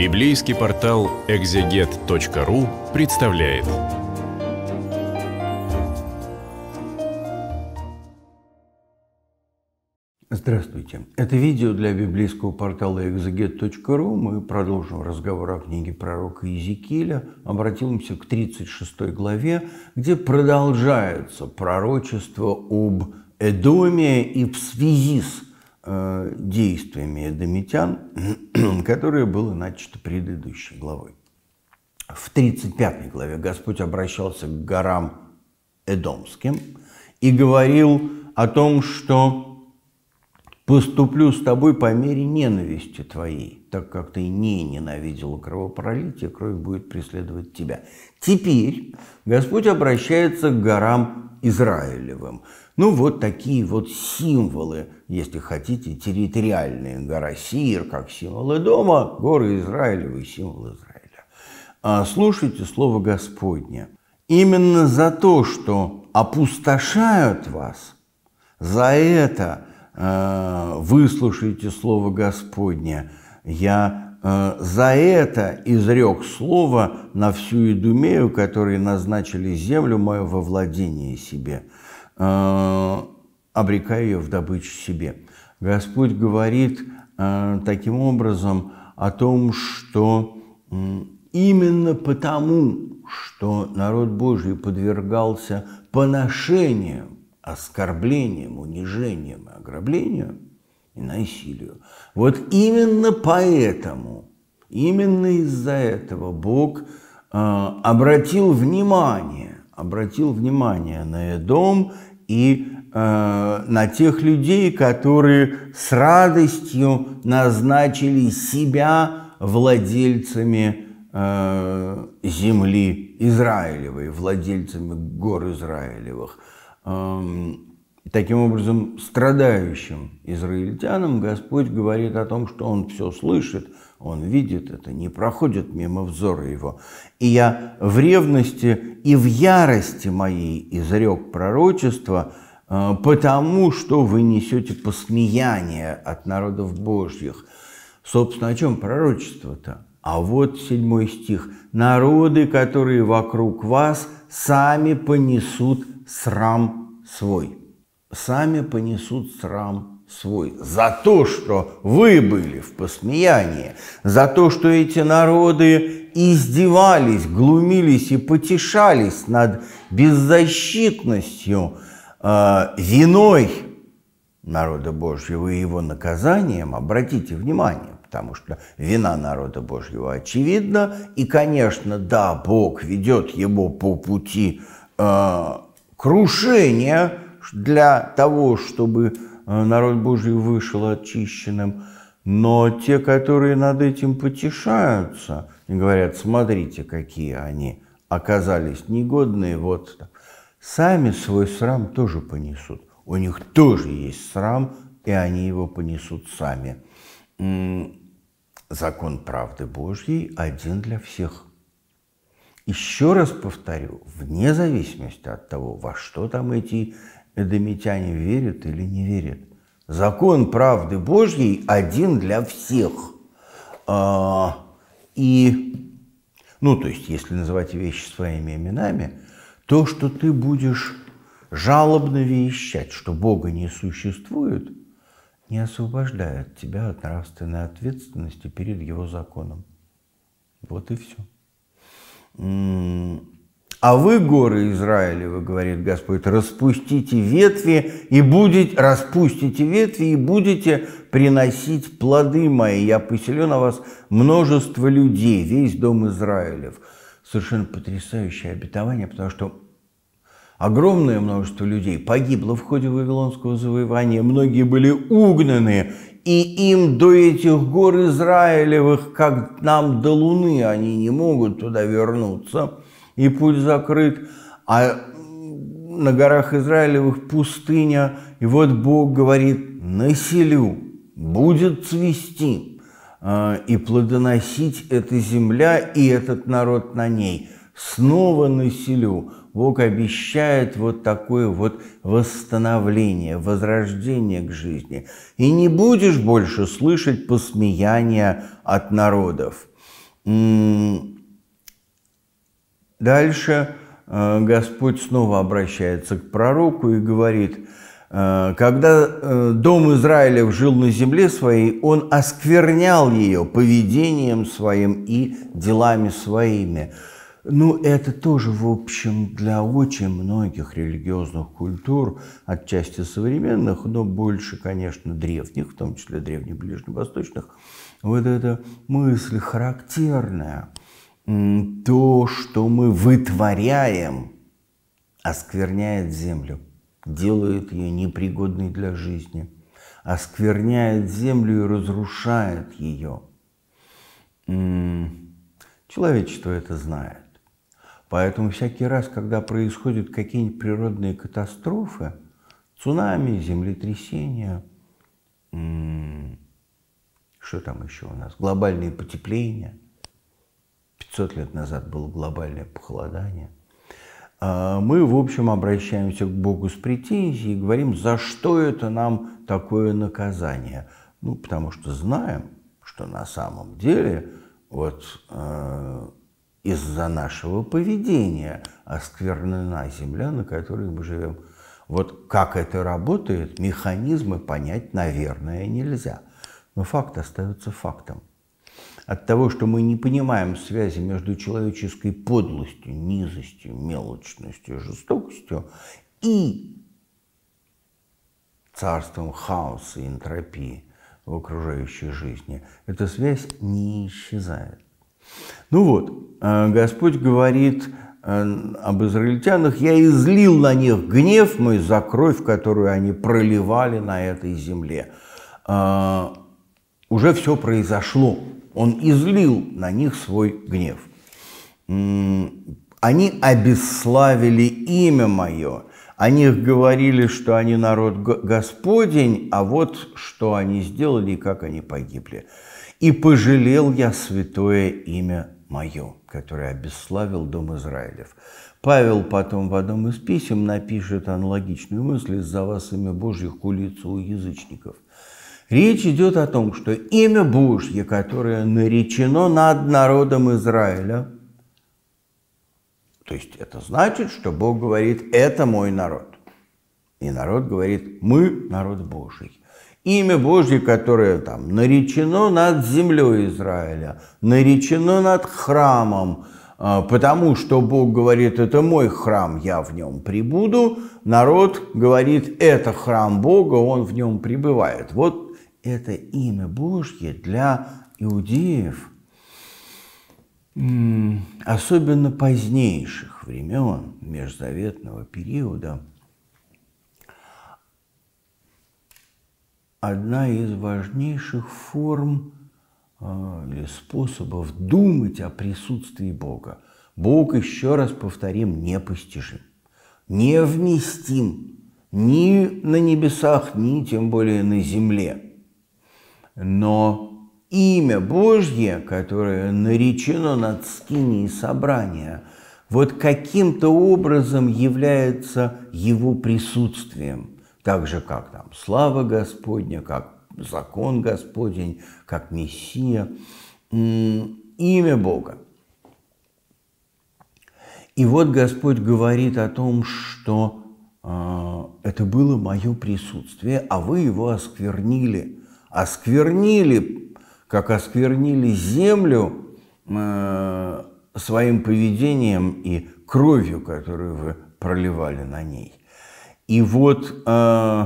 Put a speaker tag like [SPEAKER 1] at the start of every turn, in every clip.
[SPEAKER 1] Библейский портал экзегет.ру представляет. Здравствуйте. Это видео для библейского портала экзегет.ру. Мы продолжим разговор о книге пророка Иезекииля. Обратимся к 36 главе, где продолжается пророчество об Эдоме и в связи с Э, действиями эдомитян, которое было начато предыдущей главой. В 35 главе Господь обращался к горам Эдомским и говорил о том, что поступлю с тобой по мере ненависти твоей, так как ты не ненавидела кровопролитие, кровь будет преследовать тебя. Теперь Господь обращается к горам Израилевым. Ну, вот такие вот символы, если хотите, территориальные. Гора Сир, как символы дома, горы Израилевы, символ Израиля. А слушайте слово Господне. Именно за то, что опустошают вас, за это – Э, выслушайте слово Господне. Я э, за это изрек слово на всю Идумею, которые назначили землю мою во владение себе, э, обрекая ее в добычу себе. Господь говорит таким образом о том, что именно потому, что народ Божий подвергался поношению, оскорблением, унижением и ограблению и насилию. Вот именно поэтому, именно из-за этого Бог э, обратил внимание, обратил внимание на Эдом и э, на тех людей, которые с радостью назначили себя владельцами э, земли Израилевой, владельцами гор Израилевых таким образом страдающим израильтянам Господь говорит о том, что Он все слышит, Он видит это, не проходит мимо взора Его. И я в ревности и в ярости моей изрек пророчество, а, потому что вы несете посмеяние от народов Божьих. Собственно, о чем пророчество-то? А вот седьмой стих. «Народы, которые вокруг вас – сами понесут срам свой. Сами понесут срам свой. За то, что вы были в посмеянии, за то, что эти народы издевались, глумились и потешались над беззащитностью, э, виной народа Божьего и его наказанием, обратите внимание, потому что вина народа Божьего очевидна. И, конечно, да, Бог ведет его по пути э, крушения для того, чтобы э, народ Божий вышел очищенным. Но те, которые над этим потешаются говорят, смотрите, какие они оказались негодные, вот сами свой срам тоже понесут. У них тоже есть срам, и они его понесут сами закон правды Божьей один для всех. Еще раз повторю, вне зависимости от того, во что там эти эдомитяне верят или не верят, закон правды Божьей один для всех. А, и, ну, то есть, если называть вещи своими именами, то, что ты будешь жалобно вещать, что Бога не существует – не освобождает тебя от нравственной ответственности перед его законом. Вот и все. М-м. А вы, горы Израилевы, говорит Господь, распустите ветви и будете, распустите ветви и будете приносить плоды мои. Я поселю на вас множество людей, весь дом Израилев. Совершенно потрясающее обетование, потому что Огромное множество людей погибло в ходе Вавилонского завоевания, многие были угнаны, и им до этих гор Израилевых, как нам до Луны, они не могут туда вернуться, и путь закрыт. А на горах Израилевых пустыня, и вот Бог говорит, населю, будет цвести а, и плодоносить эта земля и этот народ на ней. Снова населю Бог обещает вот такое вот восстановление, возрождение к жизни. И не будешь больше слышать посмеяния от народов. Дальше э, Господь снова обращается к пророку и говорит, э, когда э, дом Израилев жил на земле своей, он осквернял ее поведением своим и делами своими. Ну, это тоже, в общем, для очень многих религиозных культур, отчасти современных, но больше, конечно, древних, в том числе древних ближневосточных, вот эта мысль характерная. То, что мы вытворяем, оскверняет землю, делает ее непригодной для жизни, оскверняет землю и разрушает ее. Человечество это знает. Поэтому всякий раз, когда происходят какие-нибудь природные катастрофы, цунами, землетрясения, что там еще у нас, глобальные потепления, 500 лет назад было глобальное похолодание, а, мы, в общем, обращаемся к Богу с претензией и говорим, за что это нам такое наказание. Ну, потому что знаем, что на самом деле вот э, из-за нашего поведения осквернена а земля, на которой мы живем. Вот как это работает, механизмы понять, наверное, нельзя. Но факт остается фактом. От того, что мы не понимаем связи между человеческой подлостью, низостью, мелочностью, жестокостью и царством хаоса и энтропии в окружающей жизни, эта связь не исчезает. Ну вот, э, Господь говорит э, об израильтянах, «Я излил на них гнев мой за кровь, которую они проливали на этой земле». Э, уже все произошло. Он излил на них свой гнев. «Они обесславили имя мое». О них говорили, что они народ Господень, а вот что они сделали и как они погибли. И пожалел я святое имя мое, которое обесславил дом Израилев. Павел потом в одном из писем напишет аналогичную мысль за вас имя Божье кулится у язычников». Речь идет о том, что имя Божье, которое наречено над народом Израиля, то есть это значит, что Бог говорит «это мой народ». И народ говорит «мы народ Божий». Имя Божье, которое там наречено над землей Израиля, наречено над храмом, а, потому что Бог говорит, это мой храм, я в нем прибуду, народ говорит, это храм Бога, он в нем пребывает. Вот это имя Божье для иудеев, особенно позднейших времен межзаветного периода, одна из важнейших форм э, или способов думать о присутствии Бога. Бог, еще раз повторим, непостижим, невместим ни на небесах, ни тем более на земле. Но имя Божье, которое наречено над скинией собрания, вот каким-то образом является его присутствием – так же как там слава Господня, как закон Господень, как Мессия, имя Бога. И вот Господь говорит о том, что а, это было мое присутствие, а вы его осквернили. Осквернили, как осквернили землю а, своим поведением и кровью, которую вы проливали на ней. И вот э,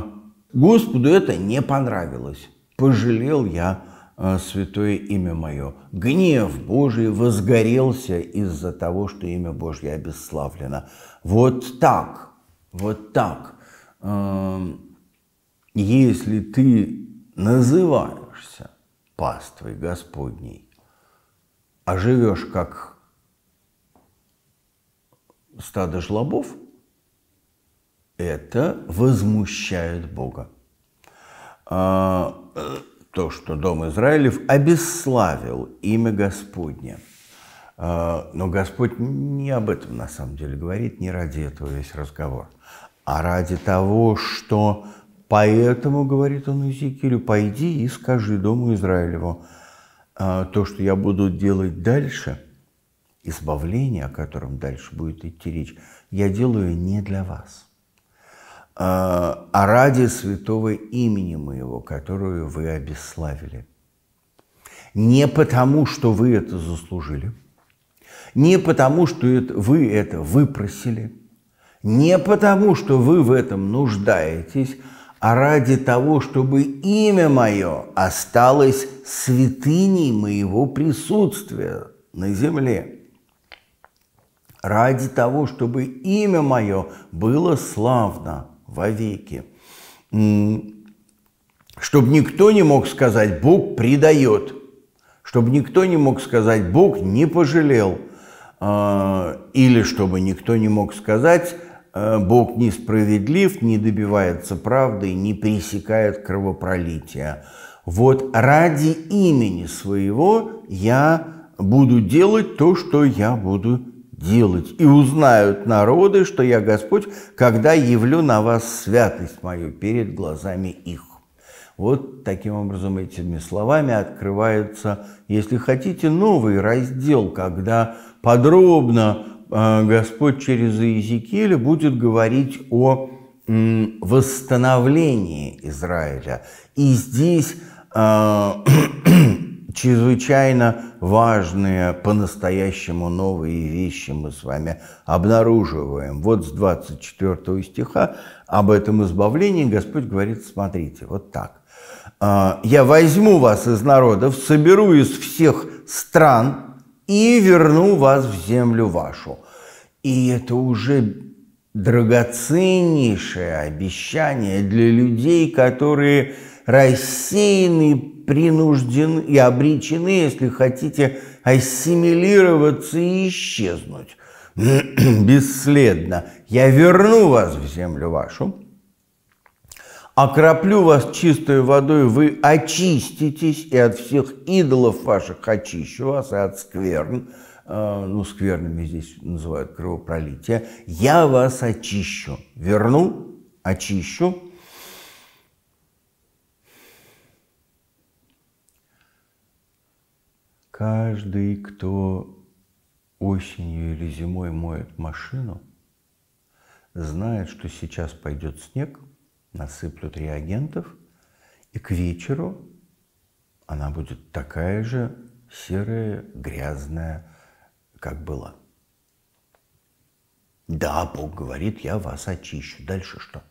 [SPEAKER 1] Господу это не понравилось. Пожалел я э, святое имя мое. Гнев Божий возгорелся из-за того, что имя Божье обесславлено. Вот так, вот так. Э, если ты называешься паствой Господней, а живешь как стадо жлобов – это возмущает Бога. А, э, то, что дом Израилев обесславил имя Господне. А, но Господь не об этом на самом деле говорит, не ради этого весь разговор, а ради того, что поэтому, говорит он Иезекиилю, пойди и скажи дому Израилеву, а, то, что я буду делать дальше, избавление, о котором дальше будет идти речь, я делаю не для вас – а ради святого имени моего, которую вы обесславили. Не потому, что вы это заслужили, не потому, что это, вы это выпросили, не потому, что вы в этом нуждаетесь, а ради того, чтобы имя мое осталось святыней моего присутствия на земле ради того, чтобы имя мое было славно вовеки. Чтобы никто не мог сказать, Бог предает, чтобы никто не мог сказать, Бог не пожалел, а, или чтобы никто не мог сказать, э, Бог несправедлив, не добивается правды, не пресекает кровопролития. Вот ради имени своего я буду делать то, что я буду делать, и узнают народы, что я Господь, когда явлю на вас святость мою перед глазами их. Вот таким образом этими словами открывается, если хотите, новый раздел, когда подробно э, Господь через Иезекииля будет говорить о восстановлении Израиля. И здесь э, чрезвычайно важные, по-настоящему новые вещи мы с вами обнаруживаем. Вот с 24 стиха об этом избавлении Господь говорит, смотрите, вот так. А, «Я возьму вас из народов, соберу из всех стран и верну вас в землю вашу». И это уже драгоценнейшее обещание для людей, которые рассеяны принуждены и обречены, если хотите, ассимилироваться и исчезнуть бесследно. Я верну вас в землю вашу, окроплю вас чистой водой, вы очиститесь, и от всех идолов ваших очищу вас, и от скверн, э, ну, скверными здесь называют кровопролитие, я вас очищу, верну, очищу, Каждый, кто осенью или зимой моет машину, знает, что сейчас пойдет снег, насыплют реагентов, и к вечеру она будет такая же серая, грязная, как была. Да, Бог говорит, я вас очищу. Дальше что?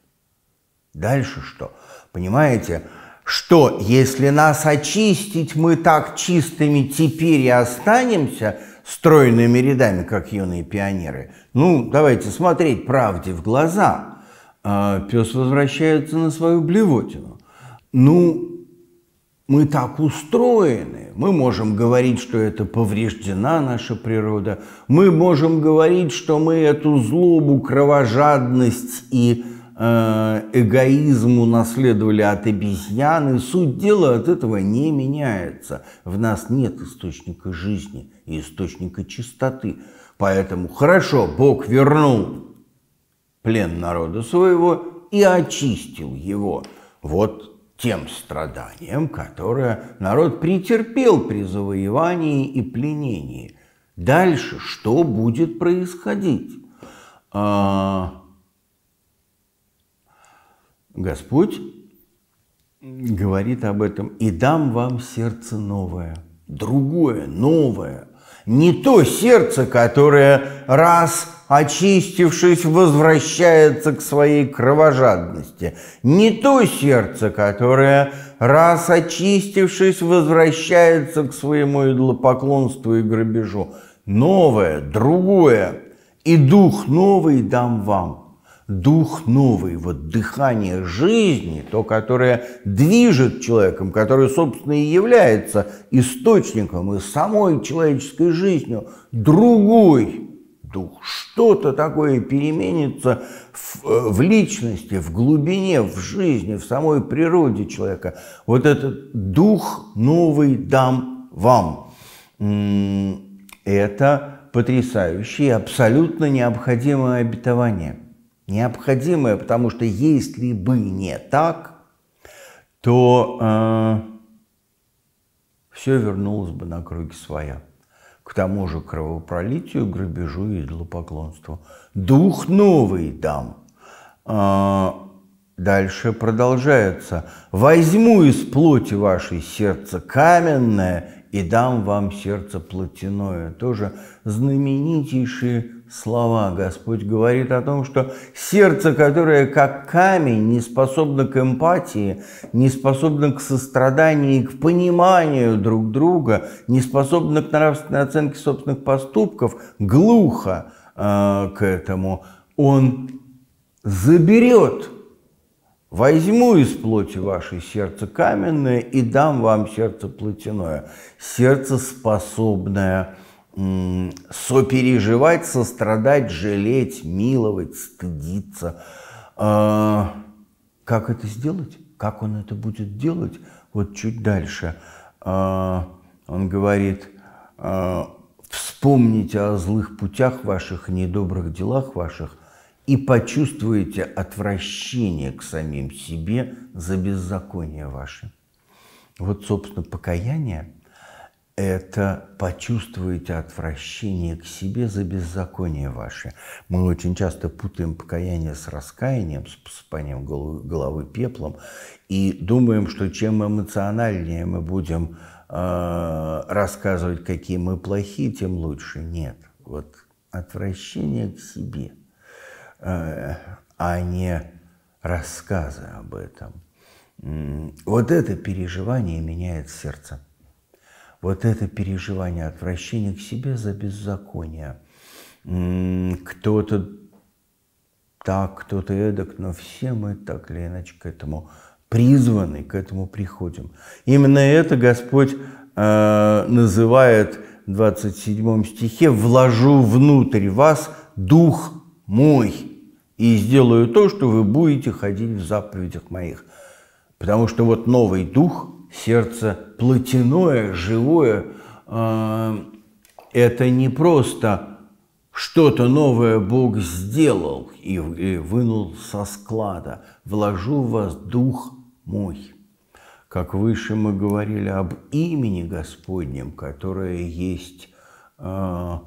[SPEAKER 1] Дальше что? Понимаете, что если нас очистить, мы так чистыми теперь и останемся стройными рядами, как юные пионеры. Ну, давайте смотреть правде в глаза. А, пес возвращается на свою блевотину. Ну, мы так устроены. Мы можем говорить, что это повреждена наша природа. Мы можем говорить, что мы эту злобу, кровожадность и Э, эгоизм унаследовали от обезьяны. Суть дела от этого не меняется. В нас нет источника жизни и источника чистоты. Поэтому хорошо, Бог вернул плен народа своего и очистил его. Вот тем страданиям, которое народ претерпел при завоевании и пленении. Дальше что будет происходить? А, Господь говорит об этом, и дам вам сердце новое, другое, новое, не то сердце, которое раз очистившись, возвращается к своей кровожадности. Не то сердце, которое, раз очистившись, возвращается к своему идлопоклонству и грабежу. Новое, другое, и дух новый дам вам – дух новый, вот дыхание жизни, то, которое движет человеком, которое, собственно, и является источником и самой человеческой жизнью, другой дух. Что-то такое переменится в, э, в личности, в глубине, в жизни, в самой природе человека. Вот этот дух новый дам вам. Это потрясающее, абсолютно необходимое обетование – необходимое, потому что если бы не так, то э, все вернулось бы на круги своя. К тому же кровопролитию, грабежу и идлопоклонству. Дух новый дам. Э, дальше продолжается. «Возьму из плоти вашей сердце каменное и дам вам сердце плотяное». Тоже знаменитейшие слова Господь говорит о том, что сердце, которое как камень, не способно к эмпатии, не способно к состраданию и к пониманию друг друга, не способно к нравственной оценке собственных поступков, глухо э, к этому, он заберет Возьму из плоти вашей сердце каменное и дам вам сердце плотяное, сердце способное сопереживать, сострадать, жалеть, миловать, стыдиться. А, как это сделать? Как он это будет делать? Вот чуть дальше а, он говорит, а, вспомните о злых путях ваших, недобрых делах ваших, и почувствуете отвращение к самим себе за беззаконие ваше. Вот, собственно, покаяние – это почувствуете отвращение к себе за беззаконие ваше. Мы очень часто путаем покаяние с раскаянием, с посыпанием головы, головы пеплом, и думаем, что чем эмоциональнее мы будем э, рассказывать, какие мы плохие, тем лучше. Нет, вот отвращение к себе, э, а не рассказы об этом. Вот это переживание меняет сердце вот это переживание отвращения к себе за беззаконие. Кто-то так, кто-то эдак, но все мы так или иначе к этому призваны, к этому приходим. Именно это Господь э, называет в 27 стихе «вложу внутрь вас Дух мой и сделаю то, что вы будете ходить в заповедях моих». Потому что вот новый Дух – сердце плотяное, живое, а, это не просто что-то новое Бог сделал и вынул со склада. Вложу в вас дух мой. Как выше мы говорили об имени Господнем, которое есть а,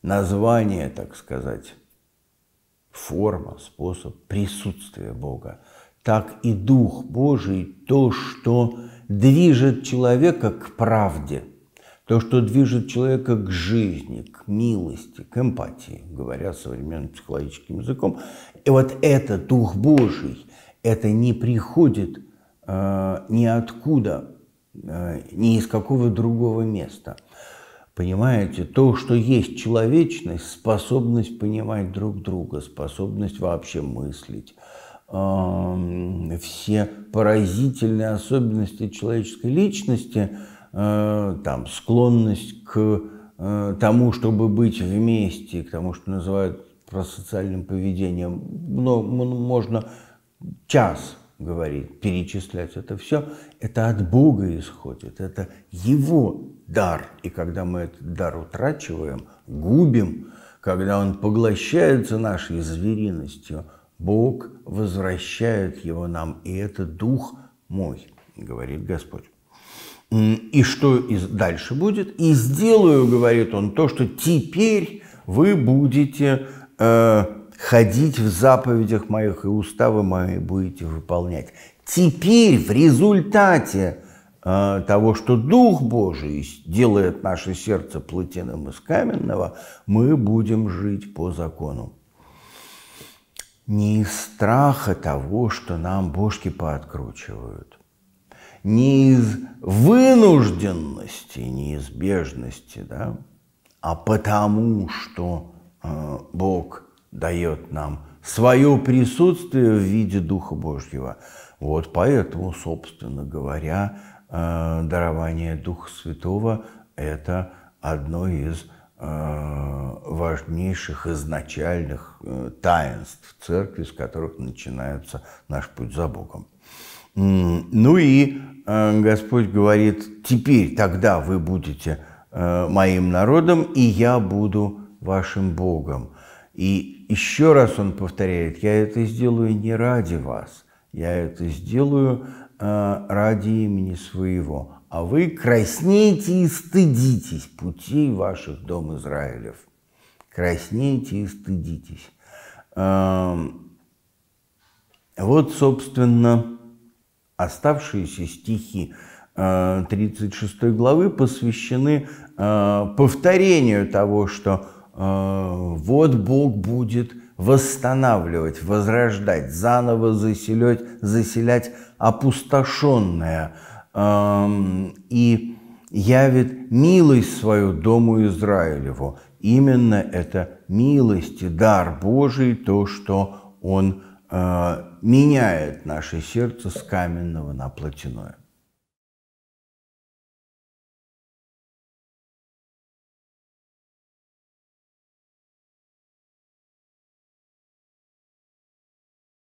[SPEAKER 1] название, так сказать, форма, способ присутствия Бога – так и Дух Божий то, что движет человека к правде, то, что движет человека к жизни, к милости, к эмпатии, говоря современным психологическим языком. И вот это Дух Божий, это не приходит э, ниоткуда, э, ни из какого другого места. Понимаете, то, что есть человечность, способность понимать друг друга, способность вообще мыслить, Эм, все поразительные особенности человеческой личности, э, там, склонность к э, тому, чтобы быть вместе, к тому, что называют про социальным поведением, но можно час говорить, перечислять это все, это от Бога исходит, это Его дар. И когда мы этот дар утрачиваем, губим, когда он поглощается нашей звериностью – Бог возвращает его нам, и это дух мой, говорит Господь. И что дальше будет? И сделаю, говорит он, то, что теперь вы будете э, ходить в заповедях моих и уставы мои будете выполнять. Теперь в результате э, того, что Дух Божий делает наше сердце плотяным из каменного, мы будем жить по закону не из страха того, что нам бошки пооткручивают, не из вынужденности, неизбежности, да, а потому, что э, Бог дает нам свое присутствие в виде Духа Божьего. Вот поэтому, собственно говоря, э, дарование Духа Святого – это одно из Э, важнейших изначальных э, таинств церкви, с которых начинается наш путь за Богом. Ну и э, Господь говорит, теперь тогда вы будете моим народом, и я буду вашим Богом. И еще раз он повторяет, я это сделаю не ради вас, я это сделаю ради имени своего а вы краснеете и стыдитесь путей ваших, дом Израилев. Краснеете и стыдитесь. Эм, вот, собственно, оставшиеся стихи 36 э, главы посвящены э, повторению того, что э, вот Бог будет восстанавливать, возрождать, заново заселять, заселять опустошенное – и явит милость свою дому Израилеву. Именно это милость и дар Божий, то, что Он а, меняет наше сердце с каменного на плотяное.